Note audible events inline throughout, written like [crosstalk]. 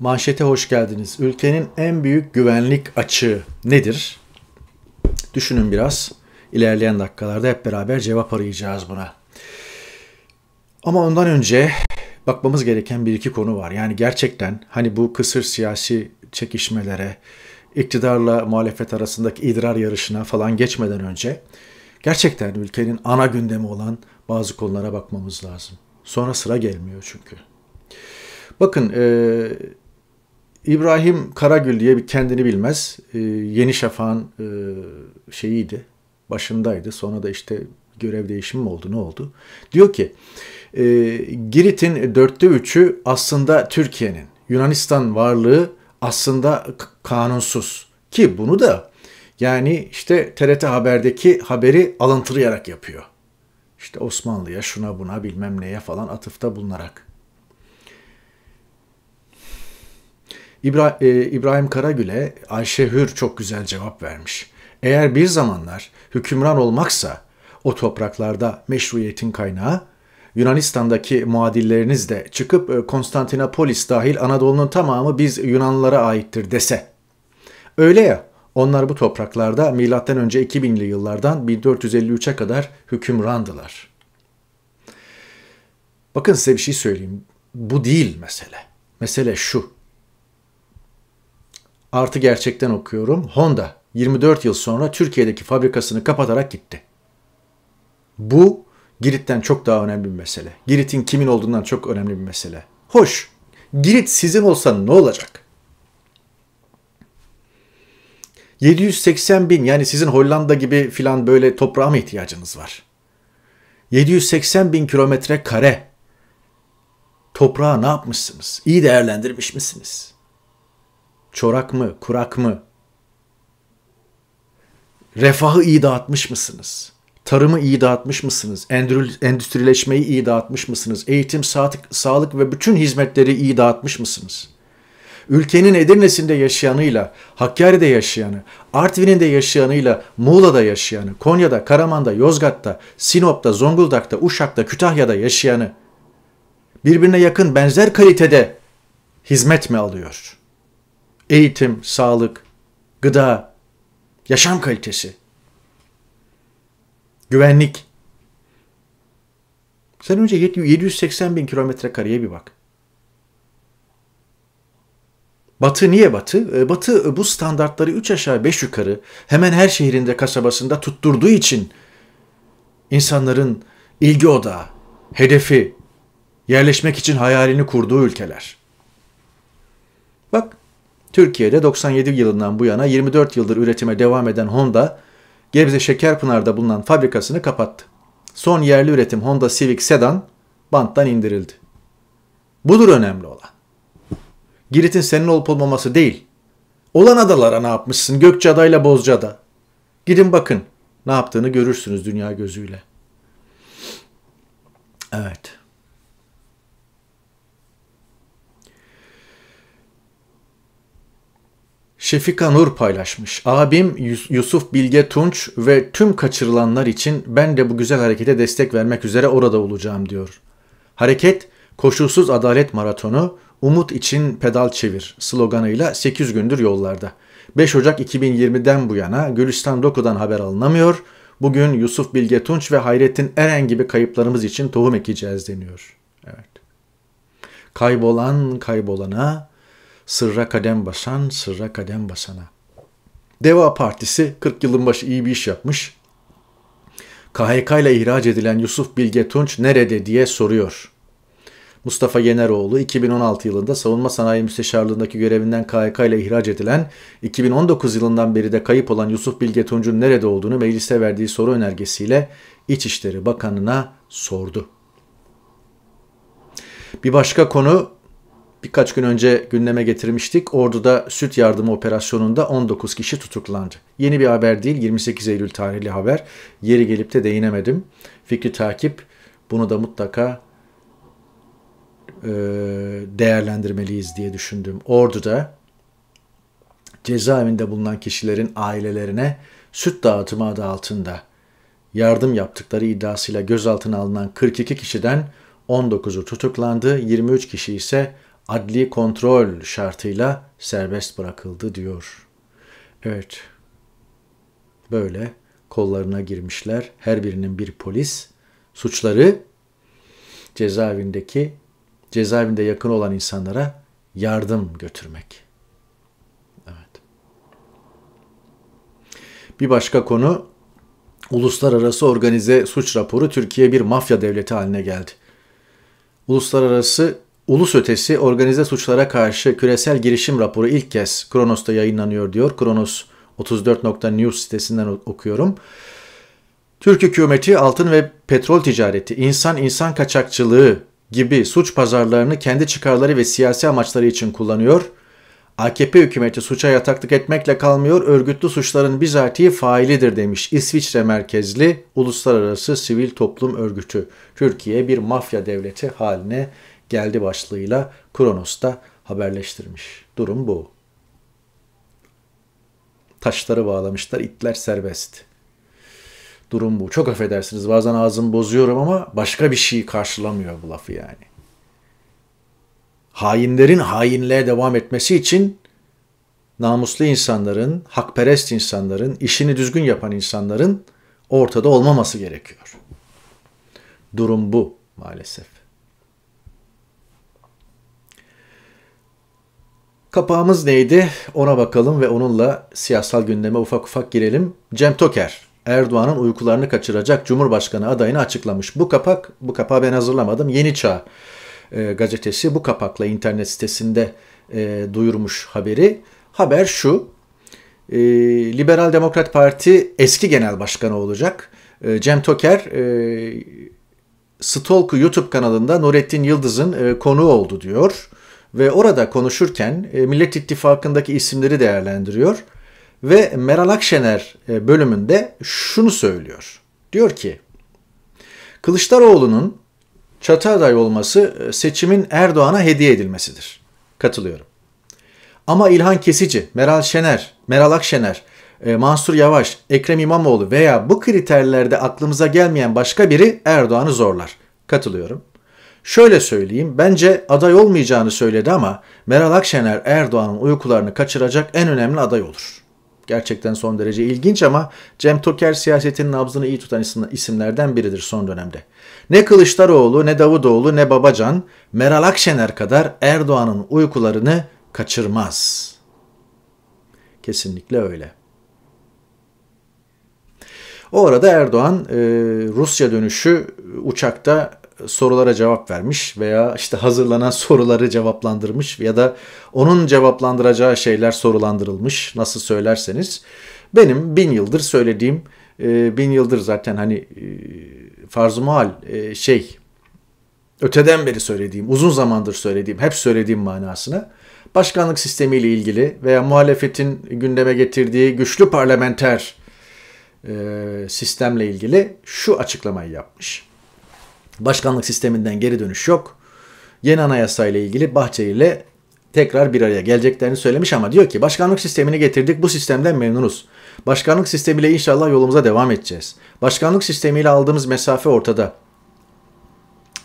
Manşete hoş geldiniz. Ülkenin en büyük güvenlik açığı nedir? Düşünün biraz. İlerleyen dakikalarda hep beraber cevap arayacağız buna. Ama ondan önce bakmamız gereken bir iki konu var. Yani gerçekten hani bu kısır siyasi çekişmelere, iktidarla muhalefet arasındaki idrar yarışına falan geçmeden önce gerçekten ülkenin ana gündemi olan bazı konulara bakmamız lazım. Sonra sıra gelmiyor çünkü. Bakın İbrahim Karagül diye bir kendini bilmez e, Yeni Şafak'ın e, şeyiydi, başındaydı. Sonra da işte görev değişimi mi oldu, ne oldu? Diyor ki e, Girit'in dörtte üçü aslında Türkiye'nin, Yunanistan varlığı aslında kanunsuz. Ki bunu da yani işte TRT Haber'deki haberi alıntılayarak yapıyor. İşte Osmanlı'ya şuna buna bilmem neye falan atıfta bulunarak. İbra e, İbrahim Karagül'e Ayşe Hür çok güzel cevap vermiş. Eğer bir zamanlar hükümran olmaksa o topraklarda meşruiyetin kaynağı Yunanistan'daki muadilleriniz de çıkıp e, Konstantinopolis dahil Anadolu'nun tamamı biz Yunanlılara aittir dese. Öyle ya onlar bu topraklarda M.Ö. 2000'li yıllardan 1453'e kadar hükümrandılar. Bakın size bir şey söyleyeyim. Bu değil mesele. Mesele şu. Artı gerçekten okuyorum. Honda 24 yıl sonra Türkiye'deki fabrikasını kapatarak gitti. Bu Girit'ten çok daha önemli bir mesele. Girit'in kimin olduğundan çok önemli bir mesele. Hoş. Girit sizin olsa ne olacak? 780 bin yani sizin Hollanda gibi filan böyle toprağa mı ihtiyacınız var? 780 bin kilometre kare toprağa ne yapmışsınız? İyi değerlendirmiş misiniz? Çorak mı, kurak mı? Refahı iyi dağıtmış mısınız? Tarımı iyi dağıtmış mısınız? Endüstrileşmeyi iyi dağıtmış mısınız? Eğitim, sağlık, ve bütün hizmetleri iyi dağıtmış mısınız? Ülkenin Edirne'sinde yaşayanıyla, Hakkari'de yaşayanı, Artvin'in de yaşayanıyla, Muğla'da yaşayanı, Konya'da, Karaman'da, Yozgat'ta, Sinop'ta, Zonguldak'ta, Uşak'ta, Kütahya'da yaşayanı birbirine yakın benzer kalitede hizmet mi alıyor?'' eğitim, sağlık, gıda, yaşam kalitesi, güvenlik. Sen önce 780 bin kilometre kareye bir bak. Batı niye batı? E, batı e, bu standartları üç aşağı beş yukarı hemen her şehrinde kasabasında tutturduğu için insanların ilgi odağı, hedefi, yerleşmek için hayalini kurduğu ülkeler. Bak Türkiye'de 97 yılından bu yana 24 yıldır üretime devam eden Honda, Gebze Şekerpınar'da bulunan fabrikasını kapattı. Son yerli üretim Honda Civic Sedan banttan indirildi. Budur önemli olan. Girit'in senin olup olmaması değil. Olan adalara ne yapmışsın Gökçeada ile Bozcaada. Gidin bakın ne yaptığını görürsünüz dünya gözüyle. Evet. Şefika Nur paylaşmış. Abim Yusuf Bilge Tunç ve tüm kaçırılanlar için ben de bu güzel harekete destek vermek üzere orada olacağım diyor. Hareket Koşulsuz Adalet Maratonu Umut için pedal çevir sloganıyla 8 gündür yollarda. 5 Ocak 2020'den bu yana Gülistan Doku'dan haber alınamıyor. Bugün Yusuf Bilge Tunç ve Hayrettin Eren gibi kayıplarımız için tohum ekeceğiz deniyor. Evet. Kaybolan kaybolana, Sırra kadem basan, sırra kadem basana. Deva Partisi 40 yılın başı iyi bir iş yapmış. KHK ile ihraç edilen Yusuf Bilge Tunç nerede diye soruyor. Mustafa Yeneroğlu 2016 yılında Savunma Sanayi Müsteşarlığındaki görevinden KHK ile ihraç edilen, 2019 yılından beri de kayıp olan Yusuf Bilge Tunç'un nerede olduğunu meclise verdiği soru önergesiyle İçişleri Bakanı'na sordu. Bir başka konu Birkaç gün önce gündeme getirmiştik. Ordu'da süt yardımı operasyonunda 19 kişi tutuklandı. Yeni bir haber değil 28 Eylül tarihli haber. Yeri gelip de değinemedim. Fikri takip bunu da mutlaka e, değerlendirmeliyiz diye düşündüm. Ordu'da cezaevinde bulunan kişilerin ailelerine süt dağıtımı adı altında yardım yaptıkları iddiasıyla gözaltına alınan 42 kişiden 19'u tutuklandı, 23 kişi ise adli kontrol şartıyla serbest bırakıldı diyor. Evet. Böyle kollarına girmişler. Her birinin bir polis. Suçları cezaevindeki cezaevinde yakın olan insanlara yardım götürmek. Evet. Bir başka konu uluslararası organize suç raporu Türkiye bir mafya devleti haline geldi. Uluslararası Ulus ötesi organize suçlara karşı küresel girişim raporu ilk kez Kronos'ta yayınlanıyor diyor. Kronos 34.news sitesinden okuyorum. Türk hükümeti altın ve petrol ticareti, insan insan kaçakçılığı gibi suç pazarlarını kendi çıkarları ve siyasi amaçları için kullanıyor. AKP hükümeti suça yataklık etmekle kalmıyor, örgütlü suçların bizatihi failidir demiş İsviçre merkezli Uluslararası Sivil Toplum Örgütü. Türkiye bir mafya devleti haline geldi başlığıyla Kronos'ta haberleştirmiş. Durum bu. Taşları bağlamışlar, itler serbest. Durum bu. Çok affedersiniz bazen ağzım bozuyorum ama başka bir şey karşılamıyor bu lafı yani. Hainlerin hainliğe devam etmesi için namuslu insanların, hakperest insanların, işini düzgün yapan insanların ortada olmaması gerekiyor. Durum bu maalesef. Kapağımız neydi? Ona bakalım ve onunla siyasal gündeme ufak ufak girelim. Cem Toker, Erdoğan'ın uykularını kaçıracak Cumhurbaşkanı adayını açıklamış. Bu kapak, bu kapağı ben hazırlamadım. Yeni Çağ e, gazetesi bu kapakla internet sitesinde e, duyurmuş haberi. Haber şu, e, Liberal Demokrat Parti eski genel başkanı olacak. E, Cem Toker e, Stolku YouTube kanalında Nurettin Yıldız'ın e, konuğu oldu diyor ve orada konuşurken e, Millet İttifakı'ndaki isimleri değerlendiriyor ve Meral Akşener e, bölümünde şunu söylüyor. Diyor ki Kılıçdaroğlu'nun çatı aday olması e, seçimin Erdoğan'a hediye edilmesidir. Katılıyorum. Ama İlhan Kesici, Meral Şener, Meral Akşener, Mansur Yavaş, Ekrem İmamoğlu veya bu kriterlerde aklımıza gelmeyen başka biri Erdoğan'ı zorlar. Katılıyorum. Şöyle söyleyeyim, bence aday olmayacağını söyledi ama Meral Akşener Erdoğan'ın uykularını kaçıracak en önemli aday olur. Gerçekten son derece ilginç ama Cem Toker siyasetinin nabzını iyi tutan isimlerden biridir son dönemde. Ne Kılıçdaroğlu, ne Davutoğlu, ne Babacan, Meral Akşener kadar Erdoğan'ın uykularını kaçırmaz. Kesinlikle öyle. O arada Erdoğan e, Rusya dönüşü uçakta sorulara cevap vermiş veya işte hazırlanan [laughs] soruları cevaplandırmış ya da onun cevaplandıracağı şeyler sorulandırılmış nasıl söylerseniz. Benim bin yıldır söylediğim e, bin yıldır zaten hani e, farz muhal e, şey öteden beri söylediğim, uzun zamandır söylediğim, hep söylediğim manasına başkanlık sistemiyle ilgili veya muhalefetin gündeme getirdiği güçlü parlamenter e, sistemle ilgili şu açıklamayı yapmış. Başkanlık sisteminden geri dönüş yok. Yeni anayasa ile ilgili Bahçeli ile tekrar bir araya geleceklerini söylemiş ama diyor ki başkanlık sistemini getirdik bu sistemden memnunuz. Başkanlık sistemiyle inşallah yolumuza devam edeceğiz. Başkanlık sistemiyle aldığımız mesafe ortada.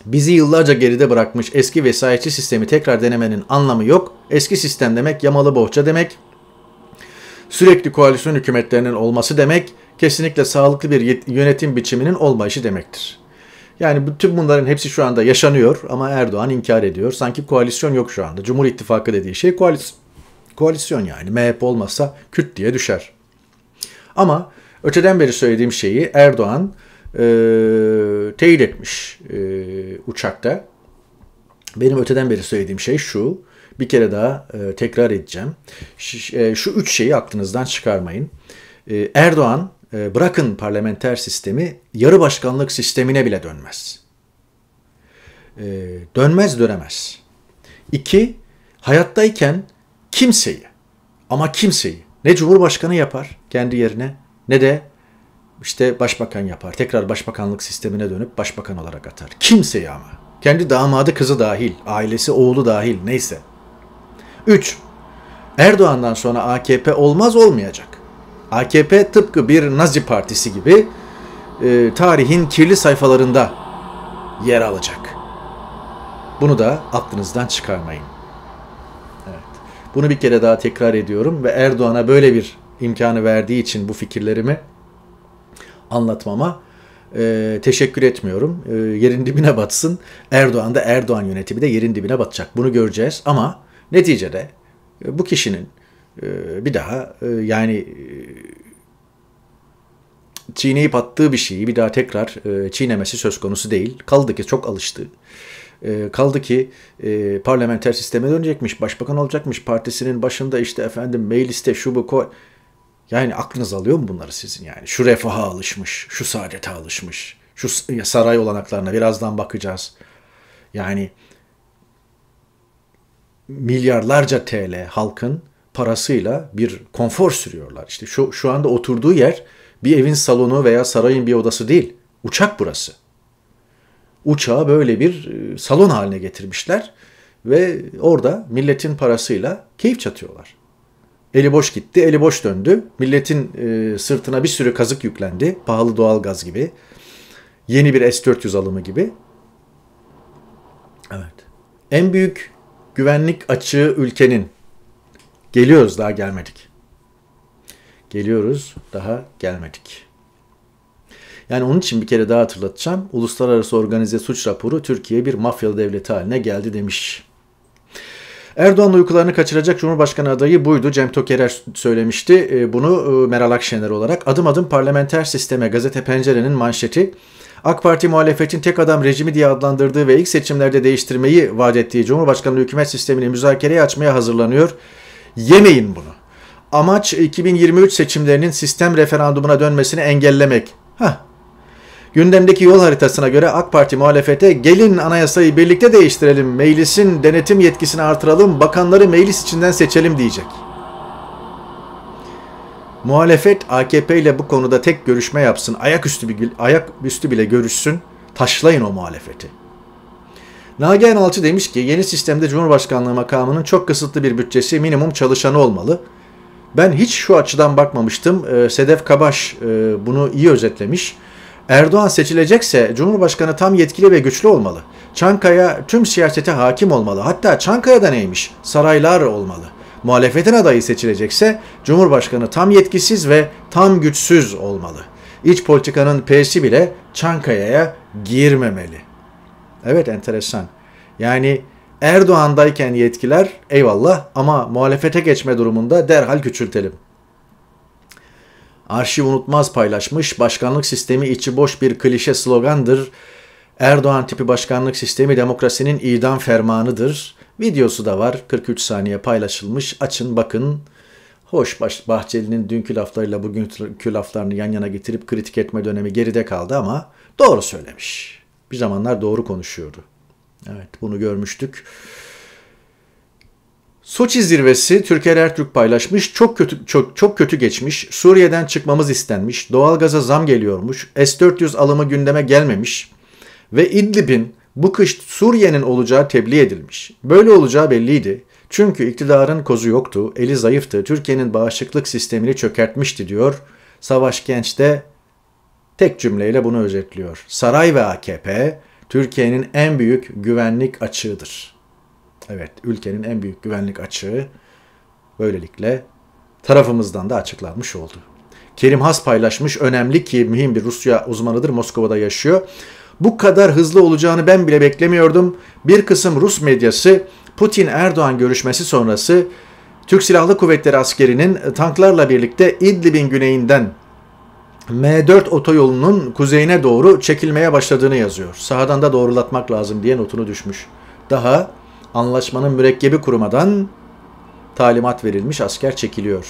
Bizi yıllarca geride bırakmış eski vesayetçi sistemi tekrar denemenin anlamı yok. Eski sistem demek yamalı bohça demek. Sürekli koalisyon hükümetlerinin olması demek kesinlikle sağlıklı bir yönetim biçiminin olmayışı demektir.'' Yani bütün bunların hepsi şu anda yaşanıyor ama Erdoğan inkar ediyor. Sanki koalisyon yok şu anda. Cumhur İttifakı dediği şey koalisyon. Koalisyon yani. MHP olmazsa küt diye düşer. Ama öteden beri söylediğim şeyi Erdoğan e, teyit etmiş e, uçakta. Benim öteden beri söylediğim şey şu. Bir kere daha e, tekrar edeceğim. Şu, e, şu üç şeyi aklınızdan çıkarmayın. E, Erdoğan e, bırakın parlamenter sistemi yarı başkanlık sistemine bile dönmez. E, dönmez dönemez. İki, hayattayken kimseyi ama kimseyi ne cumhurbaşkanı yapar kendi yerine ne de işte başbakan yapar. Tekrar başbakanlık sistemine dönüp başbakan olarak atar. Kimseyi ama. Kendi damadı kızı dahil, ailesi oğlu dahil neyse. Üç, Erdoğan'dan sonra AKP olmaz olmayacak. AKP tıpkı bir Nazi partisi gibi e, tarihin kirli sayfalarında yer alacak. Bunu da aklınızdan çıkarmayın. Evet. Bunu bir kere daha tekrar ediyorum ve Erdoğan'a böyle bir imkanı verdiği için bu fikirlerimi anlatmama e, teşekkür etmiyorum. E, yerin dibine batsın. Erdoğan da Erdoğan yönetimi de yerin dibine batacak. Bunu göreceğiz ama neticede e, bu kişinin ee, bir daha e, yani e, çiğneyip attığı bir şeyi bir daha tekrar e, çiğnemesi söz konusu değil. Kaldı ki çok alıştı. Ee, kaldı ki e, parlamenter sisteme dönecekmiş, başbakan olacakmış, partisinin başında işte efendim mail liste şu bu koy. Yani aklınız alıyor mu bunları sizin yani? Şu refaha alışmış, şu saadete alışmış, şu saray olanaklarına birazdan bakacağız. Yani milyarlarca TL halkın parasıyla bir konfor sürüyorlar. İşte şu, şu anda oturduğu yer bir evin salonu veya sarayın bir odası değil. Uçak burası. Uçağı böyle bir e, salon haline getirmişler ve orada milletin parasıyla keyif çatıyorlar. Eli boş gitti, eli boş döndü. Milletin e, sırtına bir sürü kazık yüklendi. Pahalı doğalgaz gibi. Yeni bir S-400 alımı gibi. Evet. En büyük güvenlik açığı ülkenin Geliyoruz daha gelmedik. Geliyoruz daha gelmedik. Yani onun için bir kere daha hatırlatacağım. Uluslararası Organize Suç Raporu Türkiye bir mafyalı devleti haline geldi demiş. Erdoğan uykularını kaçıracak Cumhurbaşkanı adayı buydu. Cem Tokerer söylemişti e, bunu e, Meral Akşener olarak. Adım adım parlamenter sisteme gazete pencerenin manşeti. AK Parti muhalefetin tek adam rejimi diye adlandırdığı ve ilk seçimlerde değiştirmeyi vaat ettiği Cumhurbaşkanlığı hükümet sistemini müzakereye açmaya hazırlanıyor. Yemeyin bunu. Amaç 2023 seçimlerinin sistem referandumuna dönmesini engellemek. Hah. Gündemdeki yol haritasına göre AK Parti muhalefete gelin anayasayı birlikte değiştirelim, meclisin denetim yetkisini artıralım, bakanları meclis içinden seçelim diyecek. Muhalefet AKP ile bu konuda tek görüşme yapsın, ayaküstü, bir, ayaküstü bile görüşsün, taşlayın o muhalefeti. Nagihan Alçı demiş ki yeni sistemde Cumhurbaşkanlığı makamının çok kısıtlı bir bütçesi minimum çalışanı olmalı. Ben hiç şu açıdan bakmamıştım. Ee, Sedef Kabaş e, bunu iyi özetlemiş. Erdoğan seçilecekse Cumhurbaşkanı tam yetkili ve güçlü olmalı. Çankaya tüm siyasete hakim olmalı. Hatta Çankaya'da neymiş? Saraylar olmalı. Muhalefetin adayı seçilecekse Cumhurbaşkanı tam yetkisiz ve tam güçsüz olmalı. İç politikanın P'si bile Çankaya'ya girmemeli. Evet enteresan. Yani Erdoğan'dayken yetkiler eyvallah ama muhalefete geçme durumunda derhal küçültelim. Arşiv unutmaz paylaşmış başkanlık sistemi içi boş bir klişe slogandır. Erdoğan tipi başkanlık sistemi demokrasinin idam fermanıdır. Videosu da var 43 saniye paylaşılmış açın bakın. Hoş Bahçeli'nin dünkü laflarıyla bugünkü laflarını yan yana getirip kritik etme dönemi geride kaldı ama doğru söylemiş. Bir zamanlar doğru konuşuyordu. Evet bunu görmüştük. Soçi zirvesi Türker Ertürk paylaşmış. Çok kötü çok çok kötü geçmiş. Suriye'den çıkmamız istenmiş. Doğalgaza zam geliyormuş. S400 alımı gündeme gelmemiş ve İdlib'in bu kış Suriye'nin olacağı tebliğ edilmiş. Böyle olacağı belliydi. Çünkü iktidarın kozu yoktu, eli zayıftı, Türkiye'nin bağışıklık sistemini çökertmişti diyor. Savaş Genç'te tek cümleyle bunu özetliyor. Saray ve AKP Türkiye'nin en büyük güvenlik açığıdır. Evet, ülkenin en büyük güvenlik açığı böylelikle tarafımızdan da açıklanmış oldu. Kerim Has paylaşmış önemli ki mühim bir Rusya uzmanıdır Moskova'da yaşıyor. Bu kadar hızlı olacağını ben bile beklemiyordum. Bir kısım Rus medyası Putin-Erdoğan görüşmesi sonrası Türk Silahlı Kuvvetleri askerinin tanklarla birlikte İdlib'in güneyinden M4 otoyolunun kuzeyine doğru çekilmeye başladığını yazıyor. Sahadan da doğrulatmak lazım diye notunu düşmüş. Daha anlaşmanın mürekkebi kurumadan talimat verilmiş asker çekiliyor.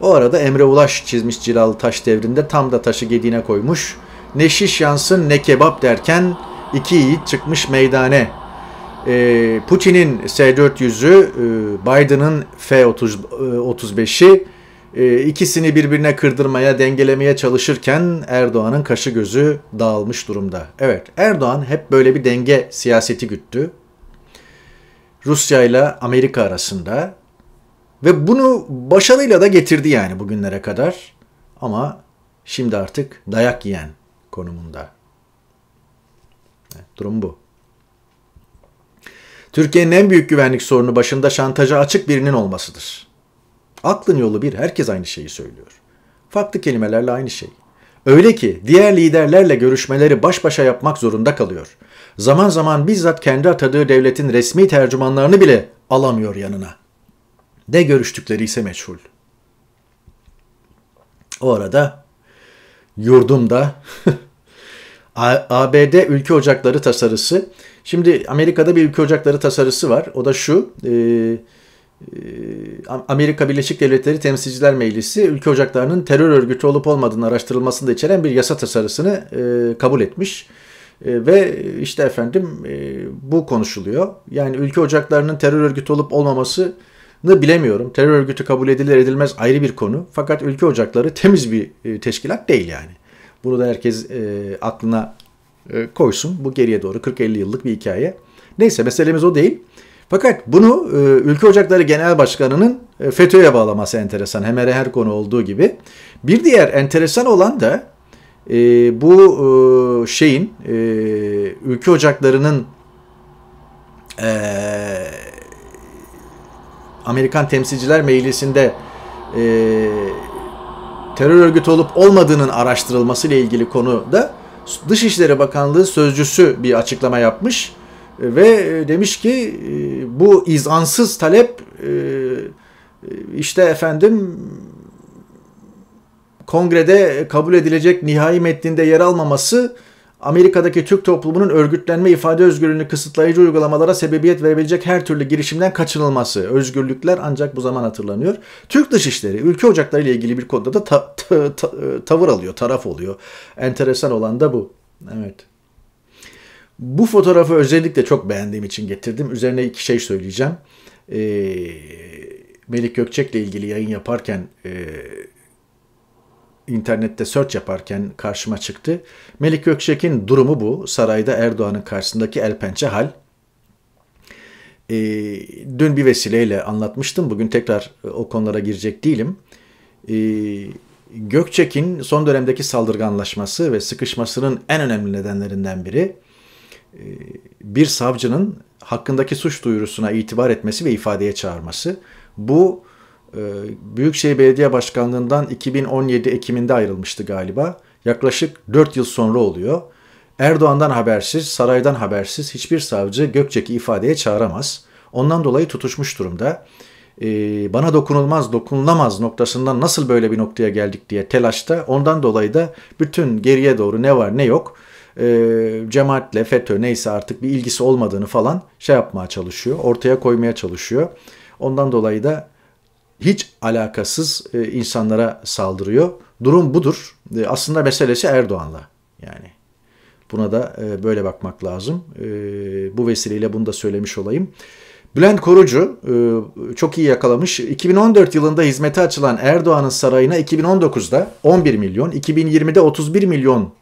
O arada Emre Ulaş çizmiş cilalı taş devrinde tam da taşı gediğine koymuş. Ne şiş yansın ne kebap derken iki yiğit çıkmış meydane. Ee, Putin'in S-400'ü, e, Biden'ın F-35'i, e, ikisini birbirine kırdırmaya, dengelemeye çalışırken Erdoğan'ın kaşı gözü dağılmış durumda. Evet, Erdoğan hep böyle bir denge siyaseti güttü. Rusya ile Amerika arasında ve bunu başarıyla da getirdi yani bugünlere kadar. Ama şimdi artık dayak yiyen konumunda. Evet, durum bu. Türkiye'nin en büyük güvenlik sorunu başında şantaja açık birinin olmasıdır. Aklın yolu bir, herkes aynı şeyi söylüyor. Farklı kelimelerle aynı şey. Öyle ki diğer liderlerle görüşmeleri baş başa yapmak zorunda kalıyor. Zaman zaman bizzat kendi atadığı devletin resmi tercümanlarını bile alamıyor yanına. Ne görüştükleri ise meçhul. O arada yurdumda ABD [laughs] ülke ocakları tasarısı. Şimdi Amerika'da bir ülke ocakları tasarısı var. O da şu. E, ee, Amerika Birleşik Devletleri Temsilciler Meclisi ülke ocaklarının terör örgütü olup olmadığını araştırılmasını da içeren bir yasa tasarısını e, kabul etmiş. E, ve işte efendim e, bu konuşuluyor. Yani ülke ocaklarının terör örgütü olup olmamasını bilemiyorum. Terör örgütü kabul edilir edilmez ayrı bir konu. Fakat ülke ocakları temiz bir teşkilat değil yani. Bunu da herkes aklına koysun. Bu geriye doğru 40-50 yıllık bir hikaye. Neyse meselemiz o değil. Fakat bunu e, Ülke Ocakları Genel Başkanı'nın e, FETÖ'ye bağlaması enteresan. Hemen her konu olduğu gibi. Bir diğer enteresan olan da e, bu e, şeyin e, Ülke Ocakları'nın e, Amerikan Temsilciler Meclisi'nde e, terör örgütü olup olmadığının araştırılması ile ilgili konuda Dışişleri Bakanlığı sözcüsü bir açıklama yapmış e, ve e, demiş ki e, bu izansız talep işte efendim kongrede kabul edilecek nihai metninde yer almaması Amerika'daki Türk toplumunun örgütlenme ifade özgürlüğünü kısıtlayıcı uygulamalara sebebiyet verebilecek her türlü girişimden kaçınılması. Özgürlükler ancak bu zaman hatırlanıyor. Türk Dışişleri ülke ocakları ile ilgili bir konuda da ta, ta, ta, tavır alıyor, taraf oluyor. Enteresan olan da bu. Evet. Bu fotoğrafı özellikle çok beğendiğim için getirdim. Üzerine iki şey söyleyeceğim. E, Melik ile ilgili yayın yaparken e, internette search yaparken karşıma çıktı. Melik Gökçek'in durumu bu. Sarayda Erdoğan'ın karşısındaki el pençe hal. E, dün bir vesileyle anlatmıştım. Bugün tekrar e, o konulara girecek değilim. E, Gökçek'in son dönemdeki saldırganlaşması ve sıkışmasının en önemli nedenlerinden biri e, bir savcının hakkındaki suç duyurusuna itibar etmesi ve ifadeye çağırması. Bu e, Büyükşehir Belediye Başkanlığından 2017 Ekim'inde ayrılmıştı galiba. Yaklaşık 4 yıl sonra oluyor. Erdoğan'dan habersiz, saraydan habersiz hiçbir savcı Gökçek'i ifadeye çağıramaz. Ondan dolayı tutuşmuş durumda. Ee, bana dokunulmaz, dokunulamaz noktasından nasıl böyle bir noktaya geldik diye telaşta. Ondan dolayı da bütün geriye doğru ne var ne yok e, cemaatle, FETÖ neyse artık bir ilgisi olmadığını falan şey yapmaya çalışıyor. Ortaya koymaya çalışıyor. Ondan dolayı da hiç alakasız e, insanlara saldırıyor. Durum budur. E, aslında meselesi Erdoğan'la yani. Buna da e, böyle bakmak lazım. E, bu vesileyle bunu da söylemiş olayım. Bülent Korucu e, çok iyi yakalamış. 2014 yılında hizmete açılan Erdoğan'ın sarayına 2019'da 11 milyon, 2020'de 31 milyon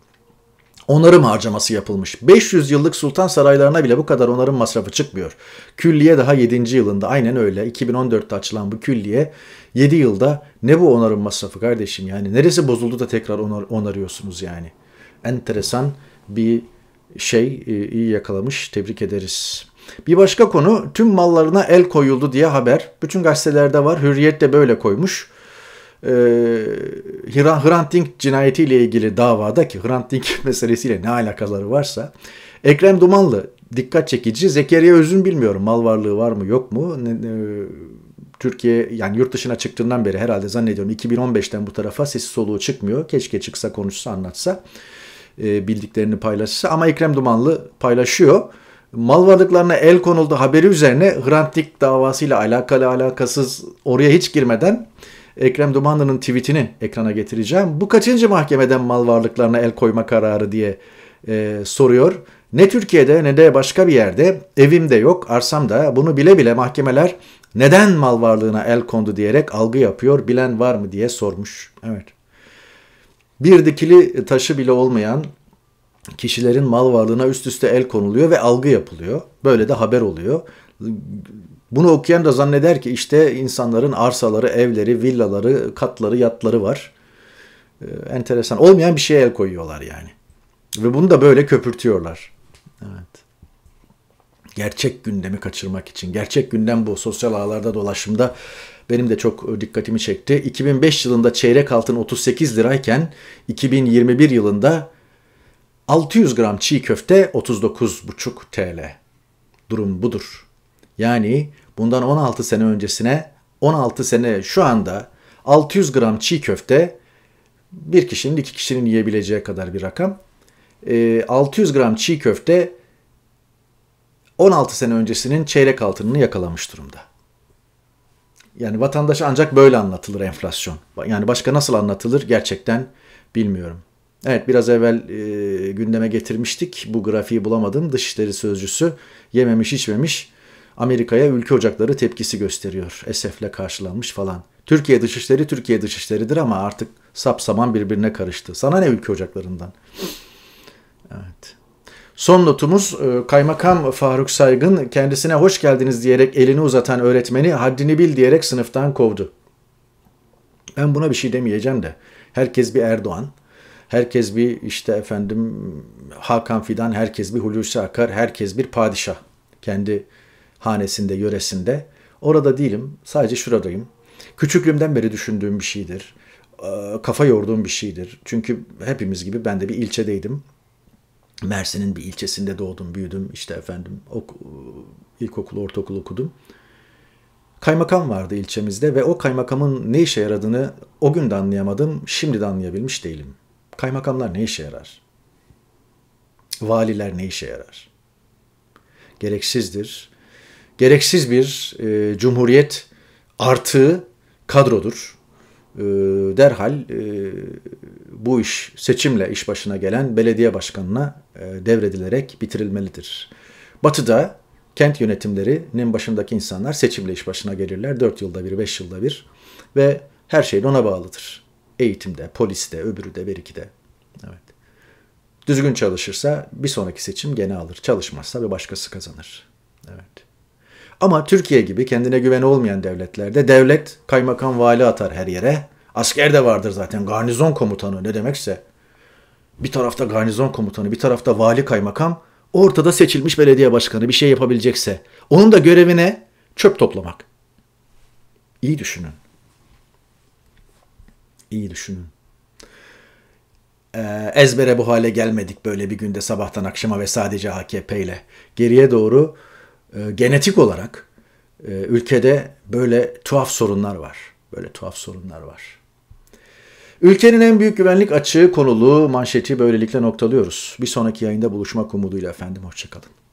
onarım harcaması yapılmış. 500 yıllık sultan saraylarına bile bu kadar onarım masrafı çıkmıyor. Külliye daha 7. yılında aynen öyle. 2014'te açılan bu külliye 7 yılda ne bu onarım masrafı kardeşim yani neresi bozuldu da tekrar onar, onarıyorsunuz yani. Enteresan bir şey e, iyi yakalamış tebrik ederiz. Bir başka konu tüm mallarına el koyuldu diye haber. Bütün gazetelerde var. Hürriyet de böyle koymuş e, Hrant Dink cinayetiyle ilgili davada ki Hrant Dink [laughs] meselesiyle ne alakaları varsa Ekrem Dumanlı dikkat çekici. Zekeriya Öz'ün bilmiyorum mal varlığı var mı yok mu? Ne, e, Türkiye yani yurt dışına çıktığından beri herhalde zannediyorum 2015'ten bu tarafa sesi soluğu çıkmıyor. Keşke çıksa konuşsa anlatsa e, bildiklerini paylaşsa ama Ekrem Dumanlı paylaşıyor. Mal varlıklarına el konuldu haberi üzerine Hrant Dink davasıyla alakalı alakasız oraya hiç girmeden Ekrem Dumanlı'nın tweetini ekrana getireceğim. Bu kaçıncı mahkemeden mal varlıklarına el koyma kararı diye e, soruyor. Ne Türkiye'de ne de başka bir yerde evim de yok arsam da bunu bile bile mahkemeler neden mal varlığına el kondu diyerek algı yapıyor bilen var mı diye sormuş. Evet. Bir dikili taşı bile olmayan kişilerin mal varlığına üst üste el konuluyor ve algı yapılıyor. Böyle de haber oluyor. Bunu okuyan da zanneder ki işte insanların arsaları, evleri, villaları, katları, yatları var. Ee, enteresan. Olmayan bir şeye el koyuyorlar yani. Ve bunu da böyle köpürtüyorlar. Evet. Gerçek gündemi kaçırmak için. Gerçek gündem bu. Sosyal ağlarda dolaşımda benim de çok e, dikkatimi çekti. 2005 yılında çeyrek altın 38 lirayken 2021 yılında 600 gram çiğ köfte 39,5 TL. Durum budur. Yani bundan 16 sene öncesine 16 sene şu anda 600 gram çiğ köfte bir kişinin iki kişinin yiyebileceği kadar bir rakam. 600 ee, gram çiğ köfte 16 sene öncesinin çeyrek altınını yakalamış durumda. Yani vatandaşa ancak böyle anlatılır enflasyon. Yani başka nasıl anlatılır gerçekten bilmiyorum. Evet biraz evvel e, gündeme getirmiştik. Bu grafiği bulamadım. Dışişleri Sözcüsü yememiş içmemiş Amerika'ya ülke ocakları tepkisi gösteriyor. Esefle karşılanmış falan. Türkiye dışişleri Türkiye dışişleridir ama artık sap saman birbirine karıştı. Sana ne ülke ocaklarından? Evet. Son notumuz e, kaymakam Faruk Saygın kendisine hoş geldiniz diyerek elini uzatan öğretmeni haddini bil diyerek sınıftan kovdu. Ben buna bir şey demeyeceğim de herkes bir Erdoğan, herkes bir işte efendim Hakan Fidan, herkes bir Hulusi Akar, herkes bir padişah. Kendi hanesinde, yöresinde. Orada değilim, sadece şuradayım. Küçüklüğümden beri düşündüğüm bir şeydir. Ee, kafa yorduğum bir şeydir. Çünkü hepimiz gibi ben de bir ilçedeydim. Mersin'in bir ilçesinde doğdum, büyüdüm. İşte efendim ok ilkokul, ortaokul okudum. Kaymakam vardı ilçemizde ve o kaymakamın ne işe yaradığını o gün de anlayamadım, şimdi de anlayabilmiş değilim. Kaymakamlar ne işe yarar? Valiler ne işe yarar? Gereksizdir gereksiz bir e, cumhuriyet artığı kadrodur. E, derhal e, bu iş seçimle iş başına gelen belediye başkanına e, devredilerek bitirilmelidir. Batı'da kent yönetimlerinin başındaki insanlar seçimle iş başına gelirler. 4 yılda bir, 5 yılda bir ve her şey ona bağlıdır. Eğitimde, poliste, öbürü de, beriki de. Evet. Düzgün çalışırsa bir sonraki seçim gene alır. Çalışmazsa bir başkası kazanır. Ama Türkiye gibi kendine güveni olmayan devletlerde devlet kaymakam vali atar her yere. Asker de vardır zaten garnizon komutanı ne demekse. Bir tarafta garnizon komutanı, bir tarafta vali kaymakam, ortada seçilmiş belediye başkanı bir şey yapabilecekse. Onun da görevine çöp toplamak. İyi düşünün. İyi düşünün. Ee, ezbere bu hale gelmedik böyle bir günde sabahtan akşama ve sadece AKP ile. Geriye doğru e, genetik olarak e, ülkede böyle tuhaf sorunlar var. Böyle tuhaf sorunlar var. Ülkenin en büyük güvenlik açığı konulu manşeti böylelikle noktalıyoruz. Bir sonraki yayında buluşmak umuduyla efendim. Hoşçakalın.